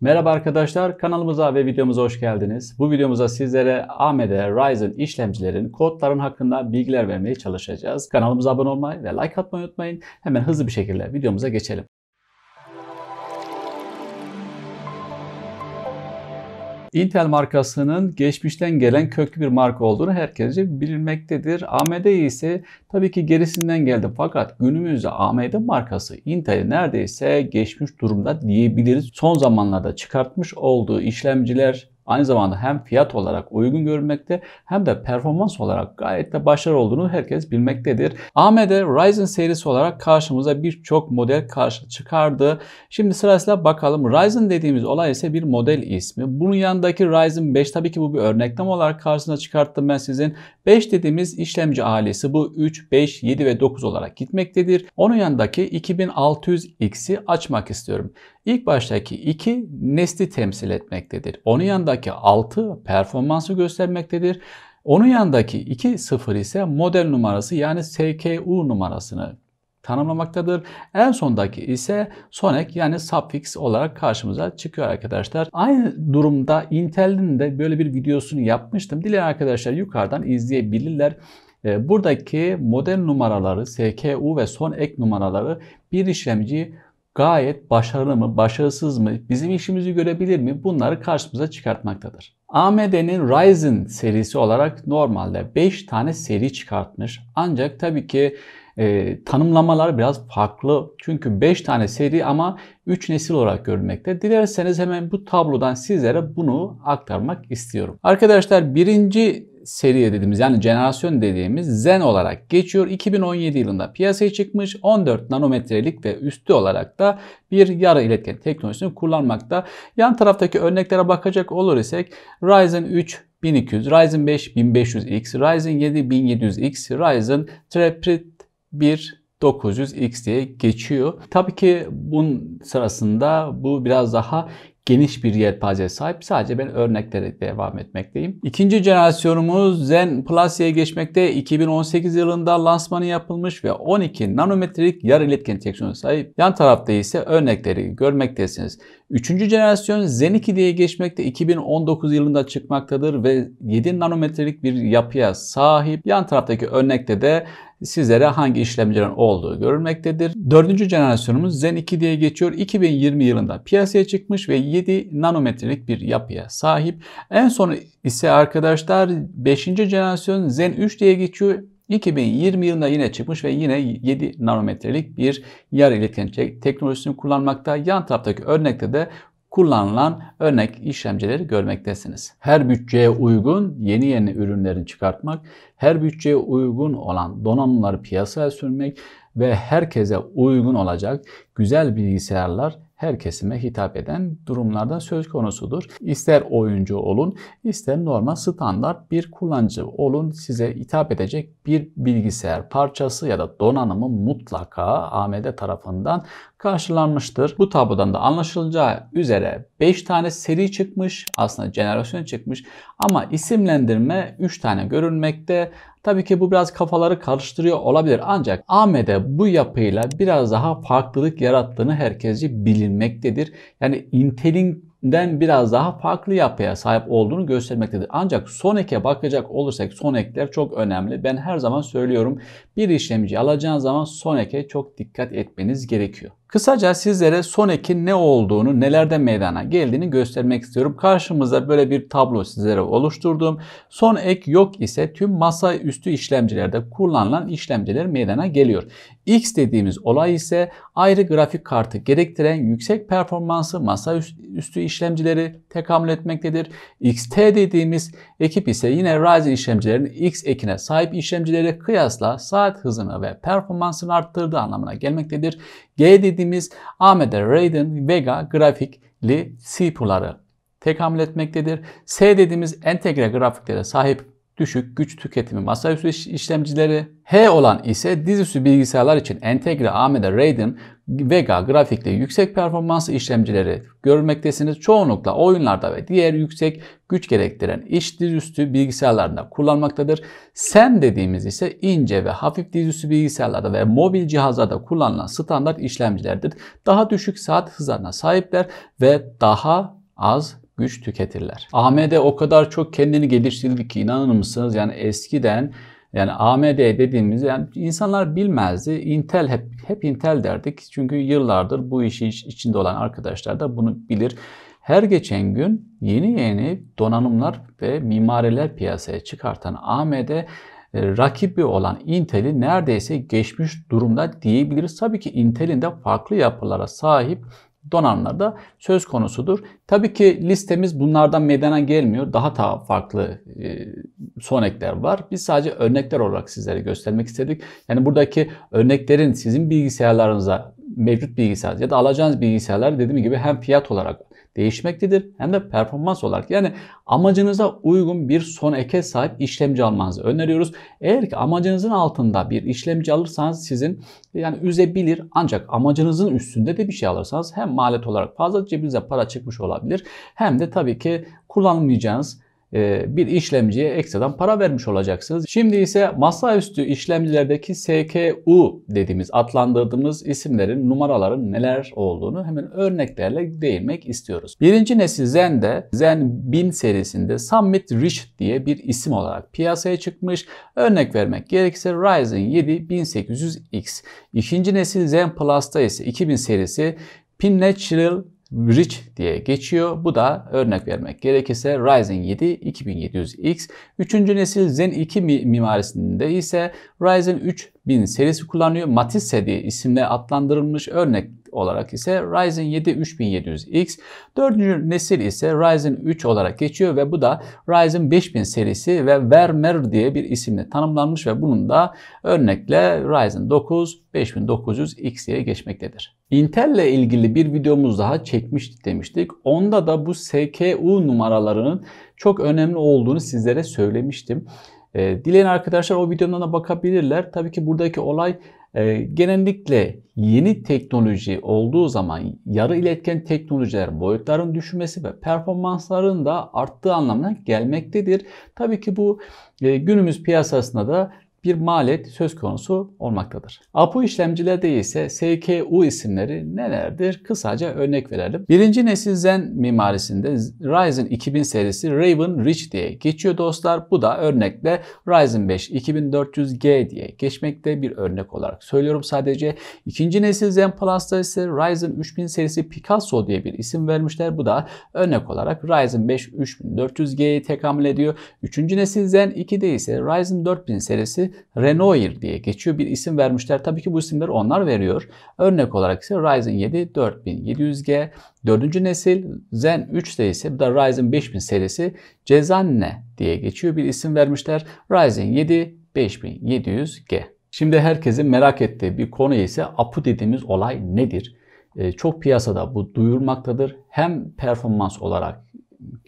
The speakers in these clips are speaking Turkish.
Merhaba arkadaşlar, kanalımıza ve videomuza hoş geldiniz. Bu videomuzda sizlere AMD Ryzen işlemcilerin kodların hakkında bilgiler vermeye çalışacağız. Kanalımıza abone olmayı ve like atmayı unutmayın. Hemen hızlı bir şekilde videomuza geçelim. Intel markasının geçmişten gelen köklü bir marka olduğunu herkesce bilmektedir. AMD ise tabii ki gerisinden geldi fakat günümüzde AMD markası Intel'i neredeyse geçmiş durumda diyebiliriz. Son zamanlarda çıkartmış olduğu işlemciler aynı zamanda hem fiyat olarak uygun görünmekte hem de performans olarak gayet de başarılı olduğunu herkes bilmektedir. AMD Ryzen serisi olarak karşımıza birçok model karşı çıkardı. Şimdi sırasıyla bakalım. Ryzen dediğimiz olay ise bir model ismi. Bunun yanındaki Ryzen 5 tabii ki bu bir örneklem olarak karşısına çıkarttım ben sizin. 5 dediğimiz işlemci ailesi bu 3, 5, 7 ve 9 olarak gitmektedir. Onun yanındaki 2600X'i açmak istiyorum. İlk baştaki iki nesli temsil etmektedir. Onun yanındaki altı performansı göstermektedir. Onun yanındaki iki sıfır ise model numarası yani SKU numarasını tanımlamaktadır. En sondaki ise sonek yani suffix olarak karşımıza çıkıyor arkadaşlar. Aynı durumda Intel'in de böyle bir videosunu yapmıştım. Dileyen arkadaşlar yukarıdan izleyebilirler. Ee, buradaki model numaraları, SKU ve son ek numaraları bir işlemci gayet başarılı mı, başarısız mı, bizim işimizi görebilir mi bunları karşımıza çıkartmaktadır. AMD'nin Ryzen serisi olarak normalde 5 tane seri çıkartmış. Ancak tabii ki e, tanımlamalar biraz farklı. Çünkü 5 tane seri ama 3 nesil olarak görülmekte. Dilerseniz hemen bu tablodan sizlere bunu aktarmak istiyorum. Arkadaşlar birinci seriye dediğimiz yani jenerasyon dediğimiz Zen olarak geçiyor. 2017 yılında piyasaya çıkmış 14 nanometrelik ve üstü olarak da bir yarı iletken teknolojisini kullanmakta. Yan taraftaki örneklere bakacak olur isek Ryzen 3 1200, Ryzen 5 1500X, Ryzen 7 1700X, Ryzen Threadripper. 1900 x diye geçiyor. Tabii ki bunun sırasında bu biraz daha geniş bir yelpazeye sahip. Sadece ben örneklere devam etmekteyim. İkinci jenerasyonumuz Zen Plus'e geçmekte. 2018 yılında lansmanı yapılmış ve 12 nanometrelik yarı iletken teknolojisine sahip. Yan tarafta ise örnekleri görmektesiniz. Üçüncü jenerasyon Zen 2 diye geçmekte 2019 yılında çıkmaktadır ve 7 nanometrelik bir yapıya sahip. Yan taraftaki örnekte de sizlere hangi işlemcilerin olduğu görülmektedir. Dördüncü jenerasyonumuz Zen 2 diye geçiyor. 2020 yılında piyasaya çıkmış ve 7 nanometrelik bir yapıya sahip. En son ise arkadaşlar 5. jenerasyon Zen 3 diye geçiyor. 2020 yılında yine çıkmış ve yine 7 nanometrelik bir yarı iletken teknolojisini kullanmakta. Yan taraftaki örnekte de kullanılan örnek işlemcileri görmektesiniz. Her bütçeye uygun yeni yeni ürünlerin çıkartmak, her bütçeye uygun olan donanımları piyasaya sürmek ve herkese uygun olacak güzel bilgisayarlar her kesime hitap eden durumlarda söz konusudur. İster oyuncu olun, ister normal standart bir kullanıcı olun size hitap edecek bir bilgisayar parçası ya da donanımı mutlaka AMD tarafından karşılanmıştır. Bu tablodan da anlaşılacağı üzere 5 tane seri çıkmış. Aslında jenerasyon çıkmış. Ama isimlendirme 3 tane görünmekte. Tabii ki bu biraz kafaları karıştırıyor olabilir ancak AMD bu yapıyla biraz daha farklılık yarattığını herkesi bilinmektedir. Yani Intel'in den biraz daha farklı yapıya sahip olduğunu göstermektedir. Ancak Sonic'e bakacak olursak Sonic'ler çok önemli. Ben her zaman söylüyorum bir işlemci alacağınız zaman Sonic'e çok dikkat etmeniz gerekiyor. Kısaca sizlere Sonic'in ne olduğunu, nelerde meydana geldiğini göstermek istiyorum. Karşımıza böyle bir tablo sizlere oluşturduğum. Son ek yok ise tüm masaüstü işlemcilerde kullanılan işlemciler meydana geliyor. X dediğimiz olay ise ayrı grafik kartı gerektiren yüksek performansı masaüstü işlemcileri tekamül etmektedir. XT dediğimiz ekip ise yine Ryzen işlemcilerin X ekine sahip işlemcileri kıyasla sadece saat hızını ve performansını arttırdığı anlamına gelmektedir. G dediğimiz AMD Radeon Vega grafikli CPU'ları tekamül etmektedir. S dediğimiz entegre grafiklere sahip düşük güç tüketimi masaüstü işlemcileri, H olan ise dizüstü bilgisayarlar için entegre AMD Radeon Vega grafikli yüksek performans işlemcileri görmektesiniz. Çoğunlukla oyunlarda ve diğer yüksek güç gerektiren iş dizüstü bilgisayarlarında kullanmaktadır. SEM dediğimiz ise ince ve hafif dizüstü bilgisayarlarda ve mobil cihazlarda kullanılan standart işlemcilerdir. Daha düşük saat hızlarına sahipler ve daha az güç tüketirler. AMD o kadar çok kendini geliştirdi ki inanır mısınız? Yani eskiden yani AMD dediğimiz yani insanlar bilmezdi. Intel hep hep Intel derdik. Çünkü yıllardır bu işi içinde olan arkadaşlar da bunu bilir. Her geçen gün yeni yeni donanımlar ve mimariler piyasaya çıkartan AMD e, rakibi olan Intel'i neredeyse geçmiş durumda diyebiliriz. Tabii ki Intel'in de farklı yapılara sahip donanımlarda söz konusudur. Tabii ki listemiz bunlardan meydana gelmiyor. Daha daha farklı e, son ekler var. Biz sadece örnekler olarak sizlere göstermek istedik. Yani buradaki örneklerin sizin bilgisayarlarınıza mevcut bilgisayar ya da alacağınız bilgisayarlar dediğim gibi hem fiyat olarak değişmektedir hem de performans olarak. Yani amacınıza uygun bir son eke sahip işlemci almanızı öneriyoruz. Eğer ki amacınızın altında bir işlemci alırsanız sizin yani üzebilir ancak amacınızın üstünde de bir şey alırsanız hem maliyet olarak fazla cebinize para çıkmış olabilir hem de tabii ki kullanmayacağınız e, bir işlemciye ekstradan para vermiş olacaksınız. Şimdi ise masaüstü işlemcilerdeki SKU dediğimiz adlandırdığımız isimlerin numaraların neler olduğunu hemen örneklerle değinmek istiyoruz. Birinci nesil Zen'de Zen 1000 serisinde Summit Rich diye bir isim olarak piyasaya çıkmış. Örnek vermek gerekirse Ryzen 7 1800X. İkinci nesil Zen Plus'ta ise 2000 serisi Pin Natural. Rich diye geçiyor. Bu da örnek vermek gerekirse Ryzen 7 2700X. Üçüncü nesil Zen 2 mimarisinde ise Ryzen 3000 serisi kullanıyor. Matisse diye isimle adlandırılmış örnek olarak ise Ryzen 7 3700X, 4. nesil ise Ryzen 3 olarak geçiyor ve bu da Ryzen 5000 serisi ve Vermeer diye bir isimle tanımlanmış ve bunun da örnekle Ryzen 9 5900X diye geçmektedir. Intel ile ilgili bir videomuz daha çekmiştik demiştik. Onda da bu SKU numaralarının çok önemli olduğunu sizlere söylemiştim. Ee, dileyen arkadaşlar o videomdan da bakabilirler. Tabii ki buradaki olay ee, genellikle yeni teknoloji olduğu zaman yarı iletken teknolojiler boyutların düşmesi ve performansların da arttığı anlamına gelmektedir. Tabii ki bu e, günümüz piyasasında da bir maliyet söz konusu olmaktadır. APU işlemcilerde ise SKU isimleri nelerdir? Kısaca örnek verelim. Birinci nesil Zen mimarisinde Ryzen 2000 serisi Raven Rich diye geçiyor dostlar. Bu da örnekle Ryzen 5 2400G diye geçmekte bir örnek olarak söylüyorum sadece. İkinci nesil Zen Plus'ta ise Ryzen 3000 serisi Picasso diye bir isim vermişler. Bu da örnek olarak Ryzen 5 3400G'ye tekamül ediyor. Üçüncü nesil Zen 2'de ise Ryzen 4000 serisi Renoir diye geçiyor. Bir isim vermişler. Tabii ki bu isimleri onlar veriyor. Örnek olarak ise Ryzen 7 4700G 4. nesil Zen 3 serisi bu da Ryzen 5000 serisi Cezanne diye geçiyor. Bir isim vermişler. Ryzen 7 5700G. Şimdi herkesin merak ettiği bir konu ise APU dediğimiz olay nedir? Ee, çok piyasada bu duyurmaktadır. Hem performans olarak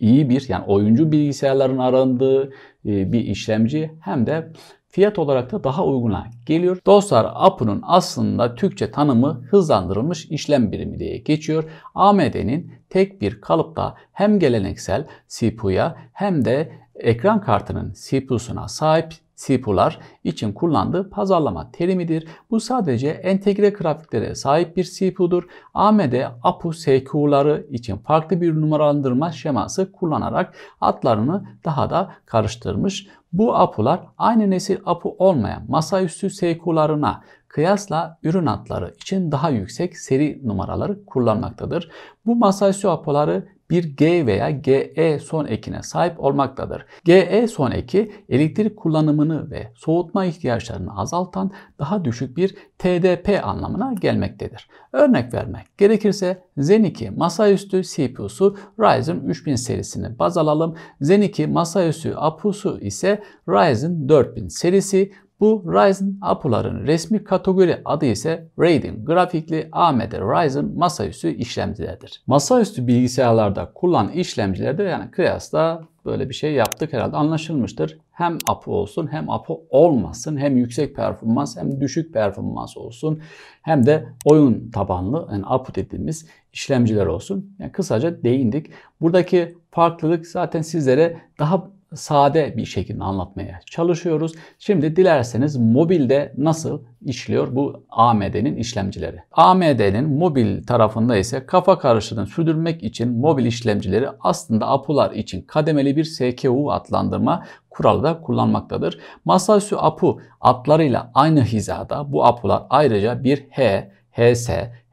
iyi bir yani oyuncu bilgisayarların arandığı e, bir işlemci hem de fiyat olarak da daha uyguna geliyor. Dostlar APU'nun aslında Türkçe tanımı hızlandırılmış işlem birimi diye geçiyor. AMD'nin tek bir kalıpta hem geleneksel CPU'ya hem de ekran kartının CPU'suna sahip CPU'lar için kullandığı pazarlama terimidir. Bu sadece entegre grafiklere sahip bir CPU'dur. AMD APU SQ'ları için farklı bir numaralandırma şeması kullanarak adlarını daha da karıştırmış bu APU'lar aynı nesil APU olmayan masaüstü seykularına kıyasla ürün atları için daha yüksek seri numaraları kullanmaktadır. Bu masaüstü APU'ları bir G veya GE son ekine sahip olmaktadır. GE son eki elektrik kullanımını ve soğutma ihtiyaçlarını azaltan daha düşük bir TDP anlamına gelmektedir. Örnek vermek gerekirse Zen 2 masaüstü CPU'su Ryzen 3000 serisini baz alalım. Zen 2 masaüstü APU'su ise Ryzen 4000 serisi. Bu Ryzen Apple'ların resmi kategori adı ise Radeon grafikli AMD Ryzen masaüstü işlemcilerdir. Masaüstü bilgisayarlarda kullanılan işlemcilerde yani kıyasla böyle bir şey yaptık herhalde anlaşılmıştır. Hem Apple olsun hem Apple olmasın hem yüksek performans hem düşük performans olsun hem de oyun tabanlı yani Apple dediğimiz işlemciler olsun. Yani kısaca değindik. Buradaki farklılık zaten sizlere daha sade bir şekilde anlatmaya çalışıyoruz. Şimdi dilerseniz mobilde nasıl işliyor bu AMD'nin işlemcileri? AMD'nin mobil tarafında ise kafa karışlığını sürdürmek için mobil işlemcileri aslında APU'lar için kademeli bir SKU adlandırma kuralı da kullanmaktadır. Masaüstü APU atlarıyla aynı hizada bu APU'lar ayrıca bir H, HS,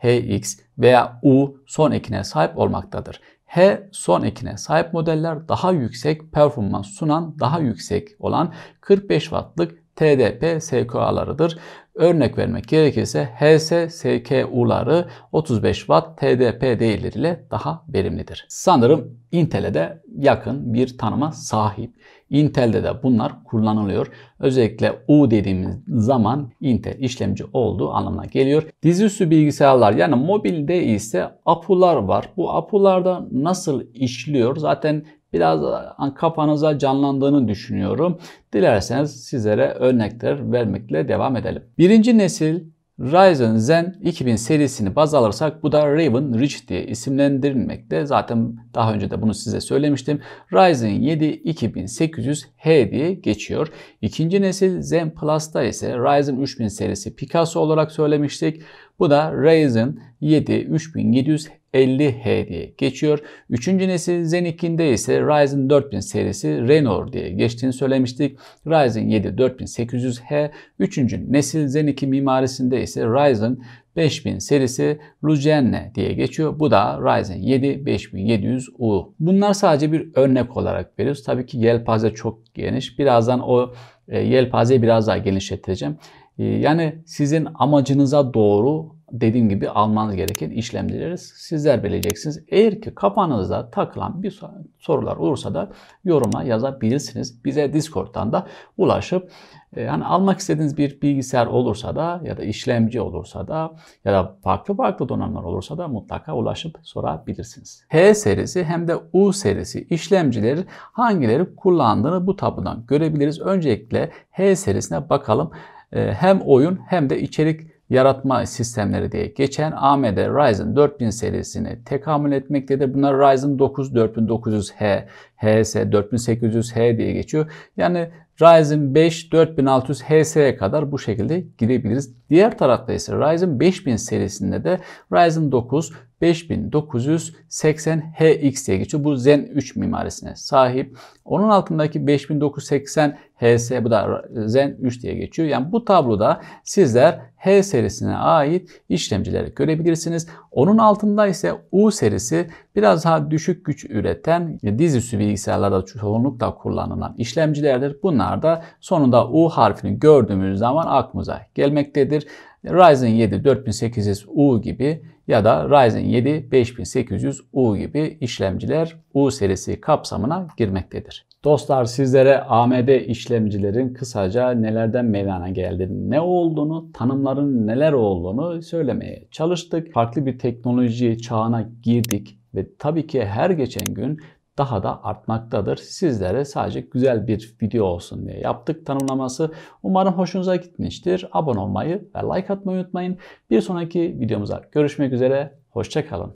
HX veya U son ekine sahip olmaktadır. H son ekine sahip modeller daha yüksek performans sunan, daha yüksek olan 45 wattlık TDP SKA'larıdır. Örnek vermek gerekirse HS SKU'ları 35 Watt TDP değerleriyle daha verimlidir. Sanırım Intel'e de yakın bir tanıma sahip. Intel'de de bunlar kullanılıyor. Özellikle U dediğimiz zaman Intel işlemci olduğu anlamına geliyor. Dizüstü bilgisayarlar yani mobilde ise apular var. Bu apularda nasıl işliyor? Zaten biraz kafanıza canlandığını düşünüyorum. Dilerseniz sizlere örnekler vermekle devam edelim. Birinci nesil Ryzen Zen 2000 serisini baz alırsak bu da Raven Ridge diye isimlendirilmekte. Zaten daha önce de bunu size söylemiştim. Ryzen 7 2800H diye geçiyor. İkinci nesil Zen Plus'ta ise Ryzen 3000 serisi Picasso olarak söylemiştik. Bu da Ryzen 7 3700 50H diye geçiyor. Üçüncü nesil Zen 2'de ise Ryzen 4000 serisi Renor diye geçtiğini söylemiştik. Ryzen 7 4800H. Üçüncü nesil Zen 2 mimarisinde ise Ryzen 5000 serisi Lugene diye geçiyor. Bu da Ryzen 7 5700U. Bunlar sadece bir örnek olarak veriyoruz. Tabii ki yelpaze çok geniş. Birazdan o e, yelpazeyi biraz daha genişleteceğim. E, yani sizin amacınıza doğru dediğim gibi almanız gereken işlemleri sizler belirleyeceksiniz. Eğer ki kafanızda takılan bir sorular olursa da yoruma yazabilirsiniz. Bize Discord'dan da ulaşıp yani e, almak istediğiniz bir bilgisayar olursa da ya da işlemci olursa da ya da farklı farklı donanımlar olursa da mutlaka ulaşıp sorabilirsiniz. H serisi hem de U serisi işlemcileri hangileri kullandığını bu tablodan görebiliriz. Öncelikle H serisine bakalım. E, hem oyun hem de içerik yaratma sistemleri diye geçen AMD Ryzen 4000 serisini tekamül etmektedir. Bunlar Ryzen 9 4900H, HS 4800H diye geçiyor. Yani Ryzen 5 4600 HS'ye kadar bu şekilde gidebiliriz. Diğer tarafta ise Ryzen 5000 serisinde de Ryzen 9 5980 HX diye geçiyor. Bu Zen 3 mimarisine sahip. Onun altındaki 5980 HS bu da Zen 3 diye geçiyor. Yani bu tabloda sizler H serisine ait işlemcileri görebilirsiniz. Onun altında ise U serisi biraz daha düşük güç üreten dizüstü bilgisayarlarda çoğunlukla kullanılan işlemcilerdir. Bunlar da sonunda U harfini gördüğümüz zaman aklımıza gelmektedir. Ryzen 7 4800U gibi ya da Ryzen 7 5800U gibi işlemciler U serisi kapsamına girmektedir. Dostlar sizlere AMD işlemcilerin kısaca nelerden meydana geldiğini, ne olduğunu, tanımların neler olduğunu söylemeye çalıştık. Farklı bir teknoloji çağına girdik ve tabii ki her geçen gün daha da artmaktadır. Sizlere sadece güzel bir video olsun diye yaptık tanımlaması. Umarım hoşunuza gitmiştir. Abone olmayı ve like atmayı unutmayın. Bir sonraki videomuza görüşmek üzere. Hoşçakalın.